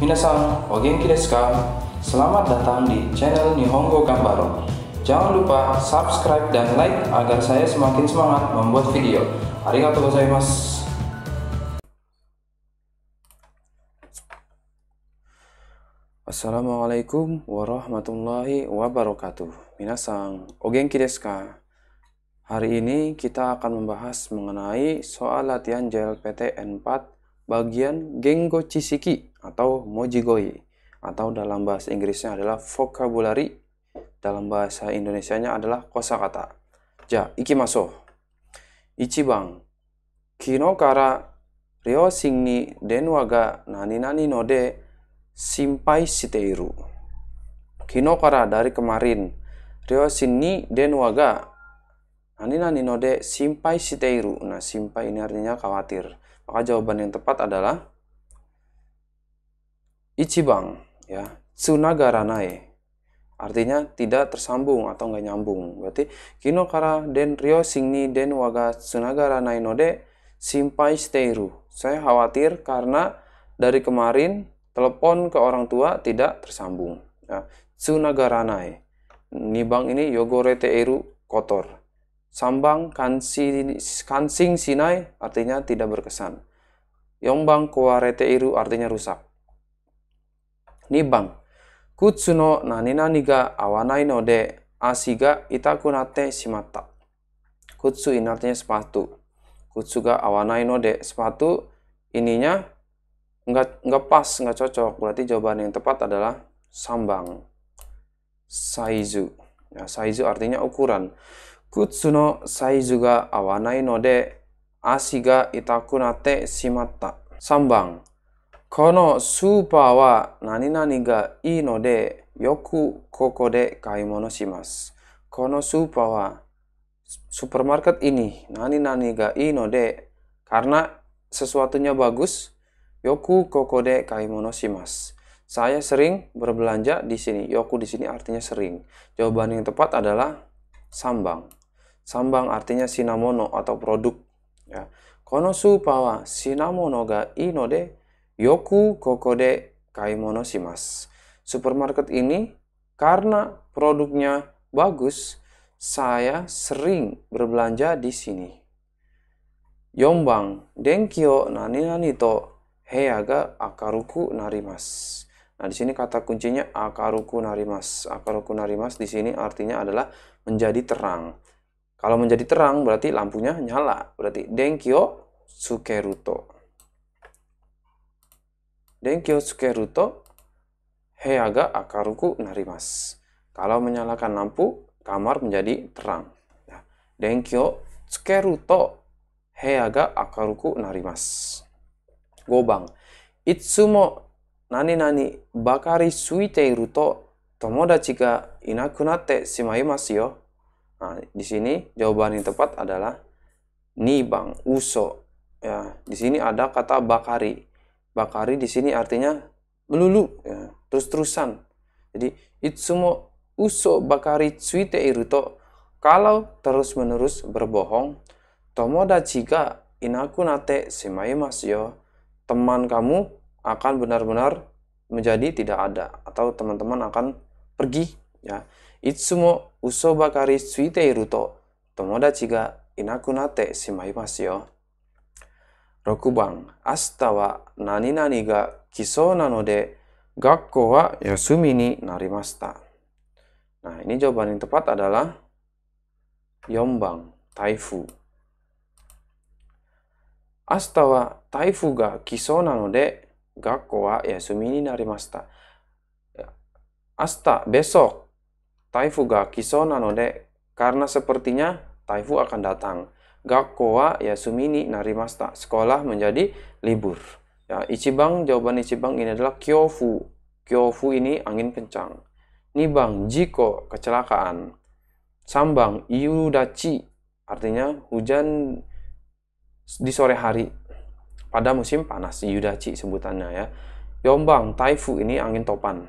Minasan, Ogenki desu ka? Selamat datang di channel Nihongo Gambaro. Jangan lupa subscribe dan like agar saya semakin semangat membuat video. Arigatou gozaimasu. Assalamualaikum warahmatullahi wabarakatuh. Minasang, Ogenki kideska. desu ka? Hari ini kita akan membahas mengenai soal latihan JLPT n 4 bagian Gengo Chishiki atau Mojigoi atau dalam bahasa Inggrisnya adalah vocabulary dalam bahasa Indonesianya adalah kosakata. Ja, ikimaso. Ichiban. Kino kara ryosing ni denwa ga nani nani no de simpai iru. Kino kara dari kemarin. Ryosing ni denwa ga nani nani no de simpai iru. Nah, simpai ini artinya khawatir. Maka jawaban yang tepat adalah Ichibang, ya, Tsunagaranae. Artinya tidak tersambung atau nggak nyambung. Berarti Kino kara den ryo singni den waga tsunagaranae no de simpai steiru. Saya khawatir karena dari kemarin telepon ke orang tua tidak tersambung. Ya, tsunagaranae. Nibang ini yogore teiru kotor Sambang kansi, kansing sinai artinya tidak berkesan. Yombang kuarete iru artinya rusak. Nibang. kutsuno nanina niga awanai no de asiga itakunate shimatta. Kutsu ini artinya sepatu. Kutsu ga awanai no de sepatu ininya nggak nggak pas nggak cocok berarti jawaban yang tepat adalah sambang saizu. Ya, saizu artinya ukuran. 靴のサイズが合わないので足が痛くなってしまった。3番、このスーパーは何々がいいのでよくここで買い物します。このスーパーは supermarket ini nani-nani ga ino de karena sesuatunya bagus yoku koko de kaimono shimas. Saya sering berbelanja di sini. Yoku di sini artinya sering. Jawaban yang tepat adalah sambang. Sambang artinya sinamono atau produk. Ya. Kono supa wa sinamono ga ino de yoku koko de kaimono shimas. Supermarket ini karena produknya bagus, saya sering berbelanja di sini. Yombang, denkyo nani nani to heya ga akaruku narimas. Nah, di sini kata kuncinya akaruku narimas. Akaruku narimas di sini artinya adalah menjadi terang. Kalau menjadi terang berarti lampunya nyala, berarti denkyo sukeruto. Denkyo sukeruto heya akaruku Narimas. Kalau menyalakan lampu, kamar menjadi terang. Ya, denkyo tsukeruto akaruku Narimas. Gobang. Itsumo nani nani bakari suite iru tomodachi ga inakunatte shimaimasu yo. Nah, di sini jawaban yang tepat adalah bang uso. Ya, di sini ada kata bakari. Bakari di sini artinya melulu, ya, terus-terusan. Jadi itu semua uso bakari tsuite iruto. Kalau terus-menerus berbohong, tomodachi ga inaku nate semaimasu yo. Teman kamu akan benar-benar menjadi tidak ada atau teman-teman akan pergi ya. Itsumo 嘘ばかりついていると友達がいなくなってしまいますよ。6番、明日は何々が来そうなので、学校は休みになりました。Nah, ini jawaban yang tepat adalah Yombang, Taifu. Asta wa taifu ga kiso nanode gakko wa yasumi ni narimashita. Asta besok Taifu ga kiso nanode, karena sepertinya taifu akan datang. Gakko wa yasumi ni narimasta, sekolah menjadi libur. Ya, ichibang, jawaban ichibang ini adalah kyofu. Kyofu ini angin kencang. Nibang, jiko, kecelakaan. Sambang, iudachi, artinya hujan di sore hari. Pada musim panas, iudachi sebutannya ya. Yombang, taifu ini angin topan.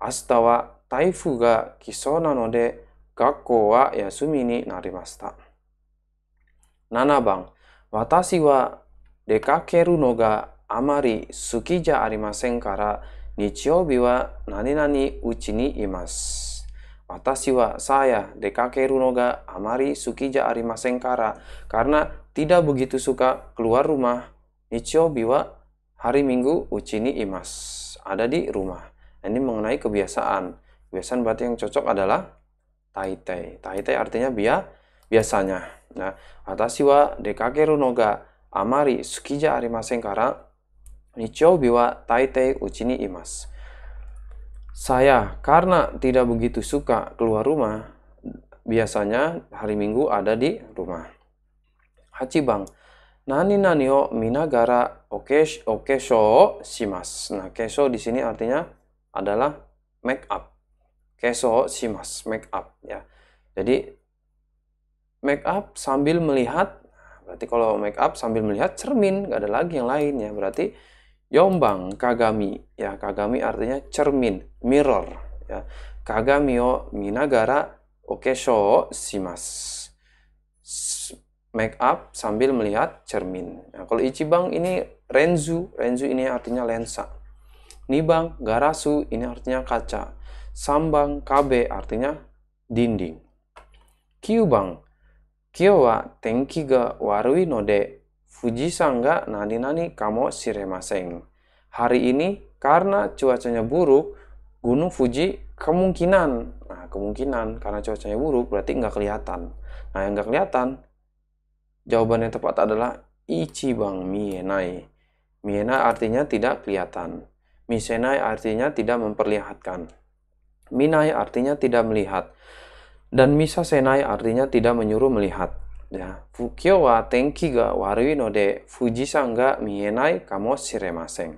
Astawa 台風が来そうなので学校は休みになりました。7番、私は出かけるのがあまり好きじゃありませんから、日曜日は何々うちにいます。私は saya d e k a k e r u n o g a amari sukija arimasen kara karena tidak begitu suka keluar rumah. Nichiobi wa hari Minggu uchini imas. Ada di rumah. Ini mengenai kebiasaan. Biasan berarti yang cocok adalah taitei. Taitei artinya bia biasanya. Nah, atasi wa dekakeru no ga amari sukija ja arimasen kara nichoubi wa taitei uchi ni imas. Saya karena tidak begitu suka keluar rumah, biasanya hari Minggu ada di rumah. Hachibang, nani nani o minagara oke oke show Nah, kesho di sini artinya adalah make up keso simas make up ya jadi make up sambil melihat nah, berarti kalau make up sambil melihat cermin nggak ada lagi yang lain ya berarti yombang kagami ya kagami artinya cermin mirror ya kagami o minagara okesho simas make up sambil melihat cermin. Nah, kalau Ichibang ini renzu, renzu ini artinya lensa. Nibang, garasu ini artinya kaca. Sambang kabe artinya dinding. Kyubang. Kyo wa tenki ga warui node Fujisan ga nani-nani kamo shiremaseng. Hari ini karena cuacanya buruk, Gunung Fuji kemungkinan, nah kemungkinan karena cuacanya buruk berarti nggak kelihatan. Nah yang nggak kelihatan, jawaban yang tepat adalah Ichibang Mienai. Mienai artinya tidak kelihatan. Misenai artinya tidak memperlihatkan. Minai artinya tidak melihat dan misa senai artinya tidak menyuruh melihat. Ya, fukyo wa tenki ga warui no de fujisan ga mienai shiremasen.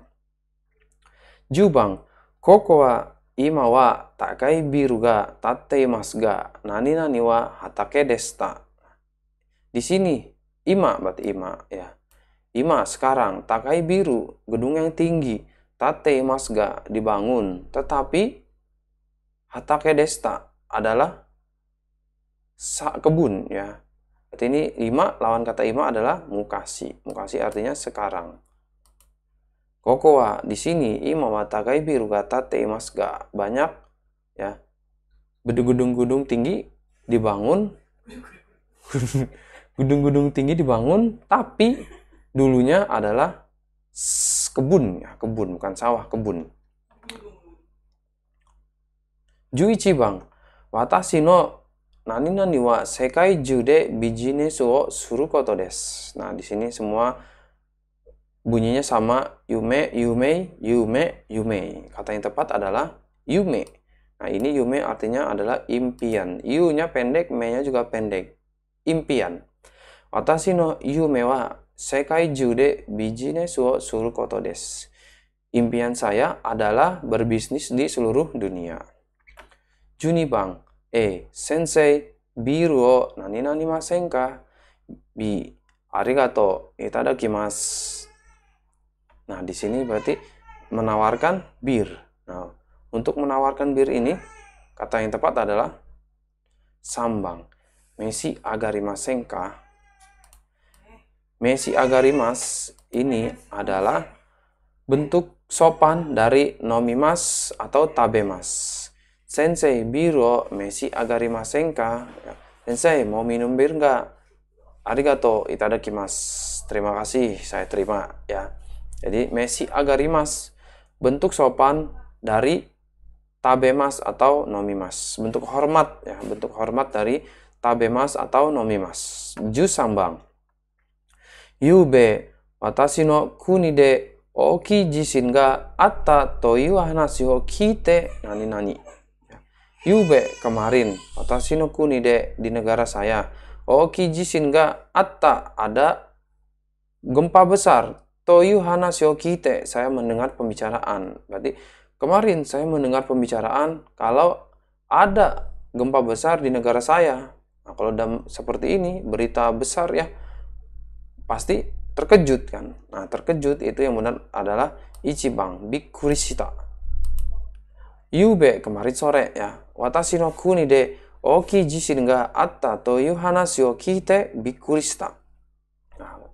Jubang, koko wa ima wa takai biru ga tatte imasu ga nani nani wa hatake desta. Di sini ima berarti ima ya. Ima sekarang takai biru gedung yang tinggi tate imasu ga dibangun tetapi Hatake Desta adalah sak kebun ya. Berarti ini ima lawan kata ima adalah mukasi. Mukasi artinya sekarang. kokoa di sini ima matakai biru kata teimas ga banyak ya. Gedung-gedung tinggi dibangun. Gedung-gedung tinggi dibangun tapi dulunya adalah kebun ya, kebun bukan sawah, kebun bang, nani suru koto sekai des. Nah di sini semua bunyinya sama yume, yume, yume, yume. Kata yang tepat adalah yume. Nah, ini yume artinya adalah impian. Yu-nya pendek, me-nya juga pendek. Impian. Watashi no yume wa sekai jude bijinesu wo suru koto desu. Impian saya adalah berbisnis di seluruh dunia. E, sensei biru ジュニバン bi arigato B. Nah, di sini berarti menawarkan bir. Nah, untuk menawarkan bir ini, kata yang tepat adalah sambang. Messi agarimasenka. Messi agarimas ini adalah bentuk sopan dari nomimas atau tabemas sensei biru mesi agarimasen ka sensei mau minum bir nggak arigato itadakimasu terima kasih saya terima ya jadi mesi agarimas bentuk sopan dari tabemas atau nomimas bentuk hormat ya bentuk hormat dari tabemas atau nomimas sambang. yube watashi no kuni de oki jisin ga atta to iwa hanashi o kite nani nani Yube kemarin, Watasinoku ni dek di negara saya. Okiji singa atta ada gempa besar. Toyu Shokite, kite, saya mendengar pembicaraan. Berarti kemarin saya mendengar pembicaraan kalau ada gempa besar di negara saya. Nah, kalau udah seperti ini, berita besar ya, pasti terkejut kan. Nah, terkejut itu yang benar adalah Ichibang Bikurisita. Yube kemarin sore ya oki atta to bikurista.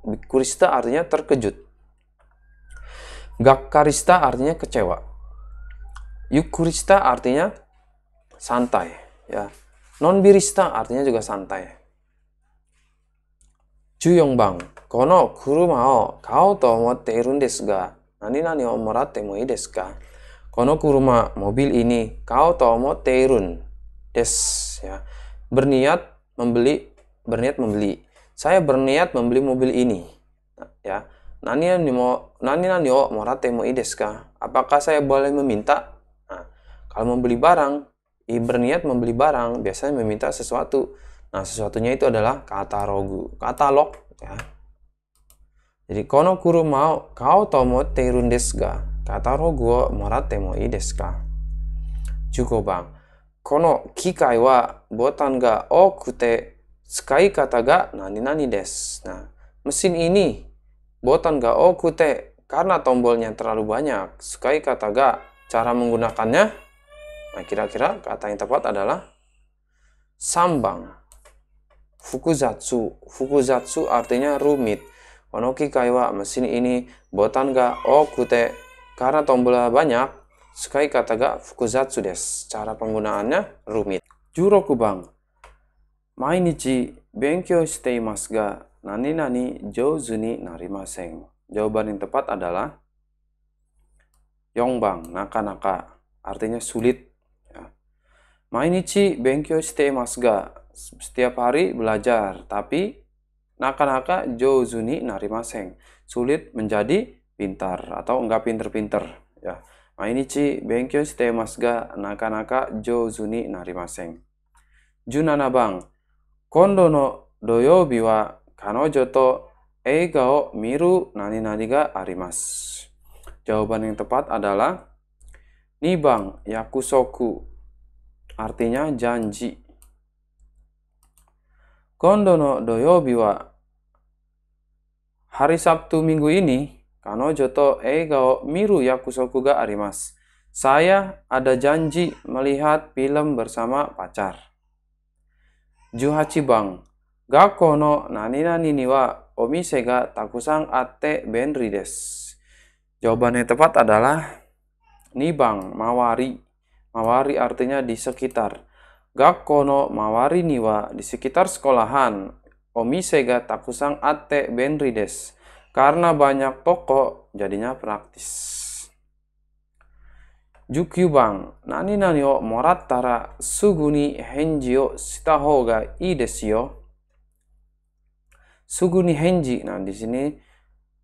Bikurista artinya terkejut. Gakkarista artinya kecewa. Yukurista artinya santai. Ya. Nonbirista artinya juga santai. Chuyongbang, kono kurumao kau to omotte irun desu ga, nani nani o moratte mo ii desu ka? kono kuruma mobil ini kau tomo teirun des ya berniat membeli berniat membeli saya berniat membeli mobil ini ya nani mo nani nani o morate mo ides ka apakah saya boleh meminta nah, kalau membeli barang i berniat membeli barang biasanya meminta sesuatu nah sesuatunya itu adalah kata rogu katalog ya jadi kono kuru mau kau tomo teirun desga Kata kono botan ga ga okute. nani nani ?15 Nah, mesin ini botan ga okute karena tombolnya terlalu banyak. Skai kata ga cara menggunakannya. Nah, kira-kira kata yang tepat adalah sambang. Fukuzatsu. Fukuzatsu artinya rumit. Onoki kaiwa mesin ini botan ga okute karena tombolnya banyak, sekali kata gak fukuzatsu des. Cara penggunaannya rumit. Juroku bang. Mainichi benkyo shite imasu ga nani nani jouzu ni narimasen. Jawaban yang tepat adalah bang. naka-naka. Artinya sulit. Ya. Mainichi benkyo shite imasu ga setiap hari belajar, tapi naka-naka ni narimasen. Sulit menjadi pintar atau enggak pinter-pinter ya. Nah, ini chi bengkyo shite mas ga nakanaka jouzu ni narimasen. Junana bang, Kondo no doyobi wa kanojo to eiga o miru nani nani ga arimasu. Jawaban yang tepat adalah ni bang yakusoku artinya janji. Kondo no doyobi wa hari Sabtu minggu ini Kanojo to eigo eh, miru yakusoku ga arimas. Saya ada janji melihat film bersama pacar. Juhachi bang. gak kono nani nani ni wa omise ga takusang ate benri des. Jawabannya tepat adalah ni bang. mawari. Mawari artinya di sekitar. Gak no mawari niwa di sekitar sekolahan. Omise ga takusang ate benri des karena banyak toko, jadinya praktis. Jukyu bang. Nani moratara suguni Suguni henji i henji, nah di sini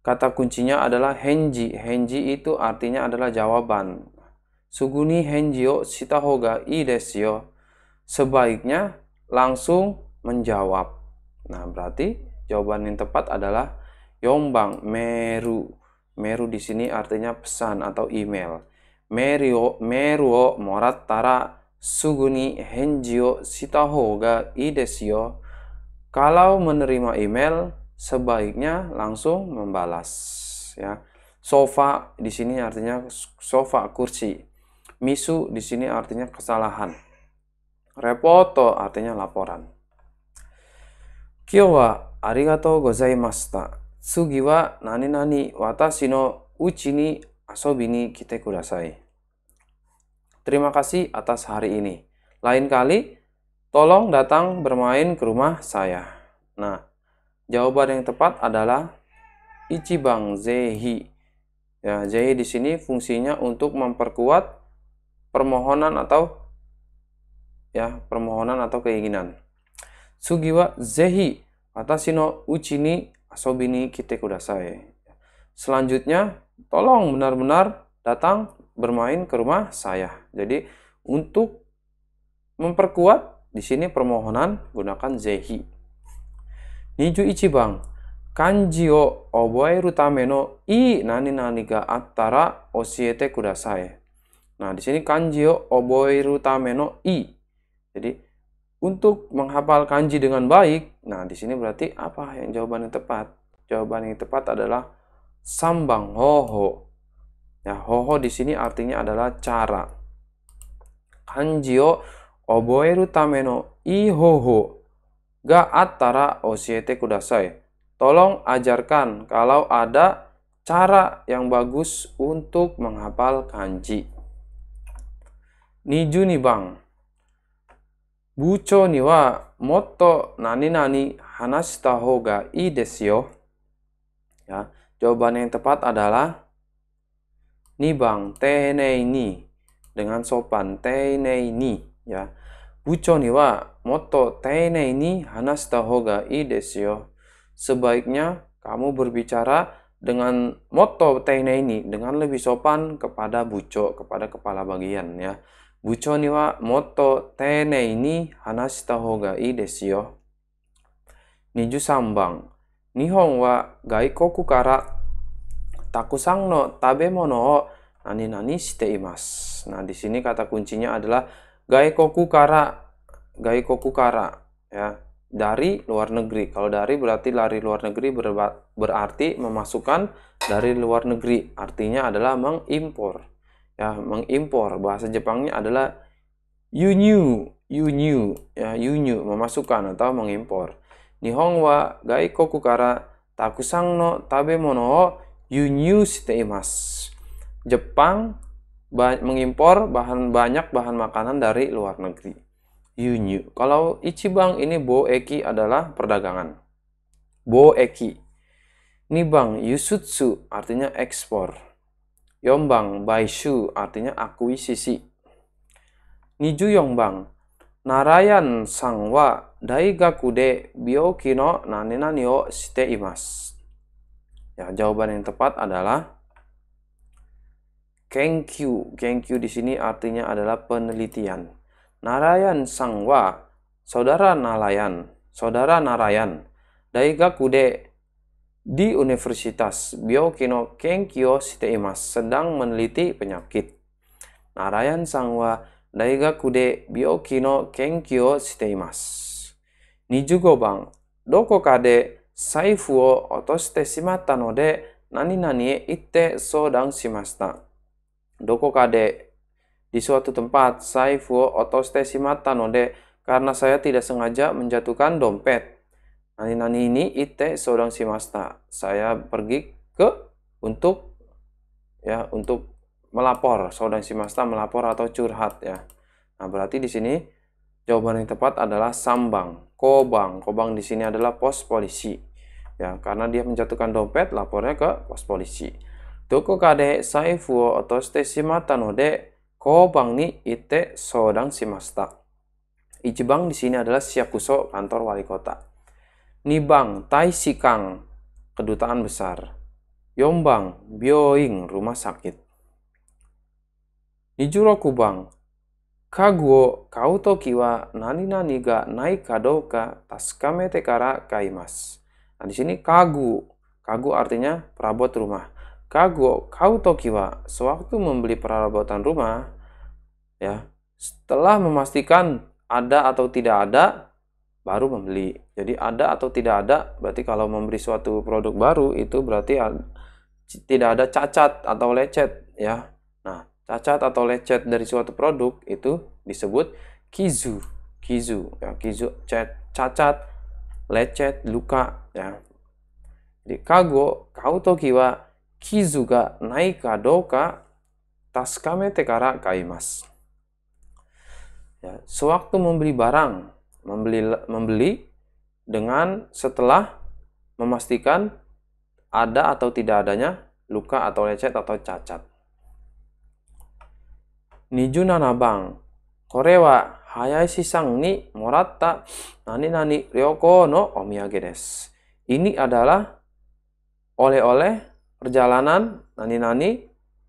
kata kuncinya adalah henji. Henji itu artinya adalah jawaban. Suguni henji o shitaho ga i desu yo. Sebaiknya langsung menjawab. Nah, berarti jawaban yang tepat adalah Yombang, Meru. Meru di sini artinya pesan atau email. Meruo, Meruo moratara suguni henjio sitahoga ga Idesio. Kalau menerima email, sebaiknya langsung membalas ya. Sofa di sini artinya sofa kursi. Misu di sini artinya kesalahan. Repoto artinya laporan. Kyo wa arigatou gozaimashita nani nani, kudasai. Terima kasih atas hari ini. Lain kali, tolong datang bermain ke rumah saya. Nah, jawaban yang tepat adalah Ichibang Zehi. Ya, Zehi di sini fungsinya untuk memperkuat permohonan atau ya, permohonan atau keinginan. Sugiwa Zehi, atasino ucini uchi Asobini kita kite kudasai. Selanjutnya, tolong benar-benar datang bermain ke rumah saya. Jadi untuk memperkuat di sini permohonan gunakan zehi. Niju ichibang kanji o oboeru tame no i nani nani ga osiete kuda kudasai. Nah, di sini kanji o oboeru tame no i. Jadi untuk menghafal kanji dengan baik, nah di sini berarti apa yang jawaban yang tepat? Jawaban yang tepat adalah sambang hoho. Ya, hoho di sini artinya adalah cara. Kanji o oboeru tame no ihoho ga atara osiete kudasai. Tolong ajarkan kalau ada cara yang bagus untuk menghafal kanji. Niju ni bang moto nani nani ni wa i ya. jawaban yang tepat adalah ni bang tenei ni dengan sopan tenei ni ya. Bucho ni wa motto tenei ni hanashita hoga i desu yo. Sebaiknya kamu berbicara dengan moto tenei ni dengan lebih sopan kepada buco kepada kepala bagian ya moto 部長にはもっと丁寧に話した方がいいですよ。23番、日本は外国からたくさんの食べ物を何々しています。Nah, di sini kata kuncinya adalah gaikoku kara, gaikoku kara, ya, dari luar negeri. Kalau dari berarti lari luar negeri berarti memasukkan dari luar negeri. Artinya adalah mengimpor ya mengimpor bahasa Jepangnya adalah yunyu yunyu ya yunyu memasukkan atau mengimpor Nihon wa gaikoku kara takusang no tabemono wo yunyu new Jepang ba mengimpor bahan banyak bahan makanan dari luar negeri yunyu kalau Ichibang ini boeki adalah perdagangan boeki Nibang Yusutsu artinya ekspor Yombang Baishu artinya akuisisi. Niju Yombang Narayan Sangwa kino Biokino nani o Shite Imas. Ya, jawaban yang tepat adalah Kenkyu. Kenkyu di sini artinya adalah penelitian. Narayan Sangwa, saudara Narayan, saudara Narayan. de di Universitas Biokino Kenkyo Siteimas sedang meneliti penyakit. Narayan Sangwa Kude Biokino Kenkyo Siteimas. Nijugo bang, doko kade saifu o otoshite shimatta no de nani nani e itte sodan shimashita. Doko kade di suatu tempat saifu o otoshite shimatta no de karena saya tidak sengaja menjatuhkan dompet. Nani nani ini ite seorang si simasta. Saya pergi ke untuk ya untuk melapor seorang si simasta melapor atau curhat ya. Nah berarti di sini jawaban yang tepat adalah sambang, kobang. Kobang di sini adalah pos polisi ya karena dia menjatuhkan dompet lapornya ke pos polisi. Toko kade saifu atau stesi mata node kobang ni ite seorang si simasta. Ijibang di sini adalah siakuso kantor wali kota. Nibang Tai Sikang, Kedutaan Besar. Yombang Bioing Rumah Sakit. Nijuro Kubang, Kaguo kautoki wa nani nani ga nai kadoka Taskame Tekara kaimas. Nah di sini kagu, kagu artinya perabot rumah. Kaguo kautoki wa sewaktu membeli perabotan rumah, ya setelah memastikan ada atau tidak ada baru membeli. Jadi ada atau tidak ada, berarti kalau membeli suatu produk baru itu berarti tidak ada cacat atau lecet ya. Nah, cacat atau lecet dari suatu produk itu disebut kizu. Kizu ya, kizu cacat, lecet, luka ya. Jadi kago kautoki kiwa kizu ga nai ka doka tas tasukamete kara kaimasu. Ya, sewaktu membeli barang membeli membeli dengan setelah memastikan ada atau tidak adanya luka atau lecet atau cacat. Niju nanabang. korewa hayai hayashi sang ni morata nani nani ryoko no omiyage des. Ini adalah oleh-oleh perjalanan nani nani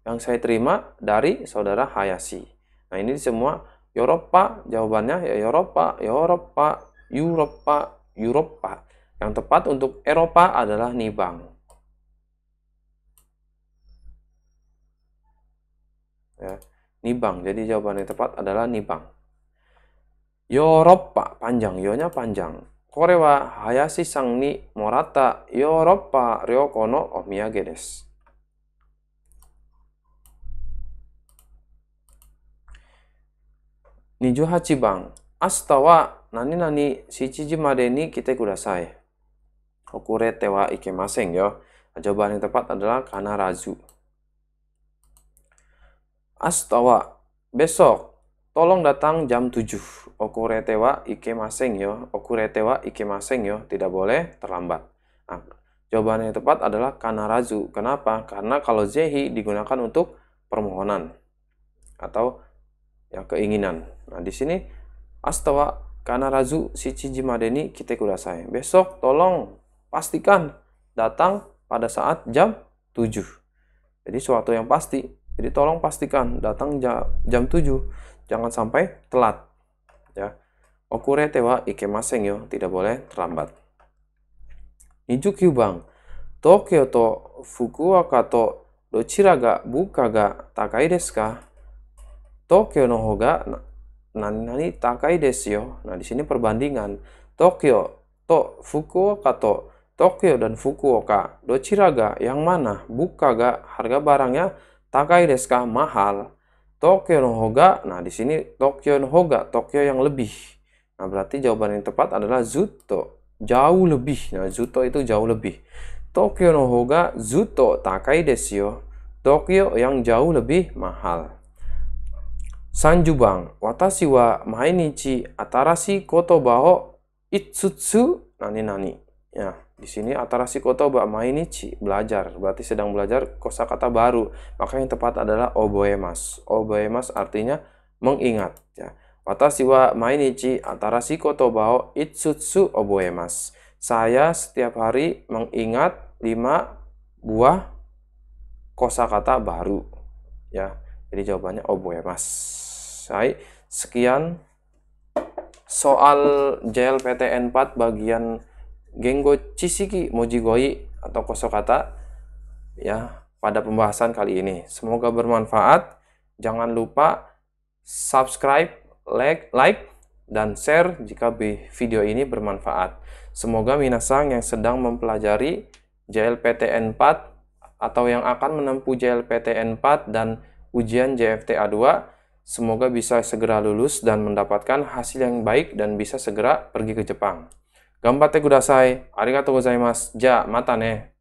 yang saya terima dari saudara Hayashi. Nah, ini semua Eropa, jawabannya ya Eropa, Eropa, Eropa, Eropa. Yang tepat untuk Eropa adalah Nibang. Ya, Nibang. Jadi jawaban yang tepat adalah Nibang. Eropa panjang, yonya panjang. Korewa Hayashi Sangni, Morata Eropa Ryokono Omiyage desu. 28番明日は何々7 Okuretewa ike maseng yo. Jawaban yang tepat adalah karena razu. Astawa, besok. Tolong datang jam 7. Okuretewa ike ikemaseng yo. Okuretewa ike ikemaseng yo. Tidak boleh terlambat. Nah, jawaban yang tepat adalah karena razu. Kenapa? Karena kalau zehi digunakan untuk permohonan. Atau ya keinginan. Nah, di sini astawa karena razu si madeni kita kurasai. Besok tolong pastikan datang pada saat jam 7. Jadi suatu yang pasti. Jadi tolong pastikan datang jam 7. Jangan sampai telat. Ya. Okure tewa ike maseng yo, tidak boleh terlambat. Niju kyubang. Tokyo to Fukuoka to dochira ga buka ga takai desu ka? Tokyo no hoga nani nani takai desu yo. Nah, di sini perbandingan. Tokyo to Fukuoka to Tokyo dan Fukuoka dochira ga yang mana? Buka ga harga barangnya takai desu ka mahal. Tokyo no hoga. Nah, di sini Tokyo no hoga, Tokyo yang lebih. Nah, berarti jawaban yang tepat adalah zuto. Jauh lebih. Nah, zuto itu jauh lebih. Tokyo no hoga zuto takai desu yo. Tokyo yang jauh lebih mahal. Sanjubang, watashi wa mainichi atarashi kotoba o itsutsu nani nani. Ya, di sini atarashi kotoba mainichi belajar, berarti sedang belajar kosakata baru. Maka yang tepat adalah oboemas. Oboemas artinya mengingat. Ya. Watashi wa mainichi atarashi kotoba o itsutsu oboemas. Saya setiap hari mengingat lima buah kosakata baru. Ya, jadi jawabannya oboemas selesai. Sekian soal JLPTN 4 bagian genggo Chisiki Mojigoi atau kosokata ya pada pembahasan kali ini. Semoga bermanfaat. Jangan lupa subscribe, like, like dan share jika video ini bermanfaat. Semoga minasang yang sedang mempelajari JLPTN 4 atau yang akan menempuh JLPTN 4 dan ujian JFTA 2 Semoga bisa segera lulus dan mendapatkan hasil yang baik dan bisa segera pergi ke Jepang. Gambatte kudasai. Arigatou gozaimasu. Ja, mata ne.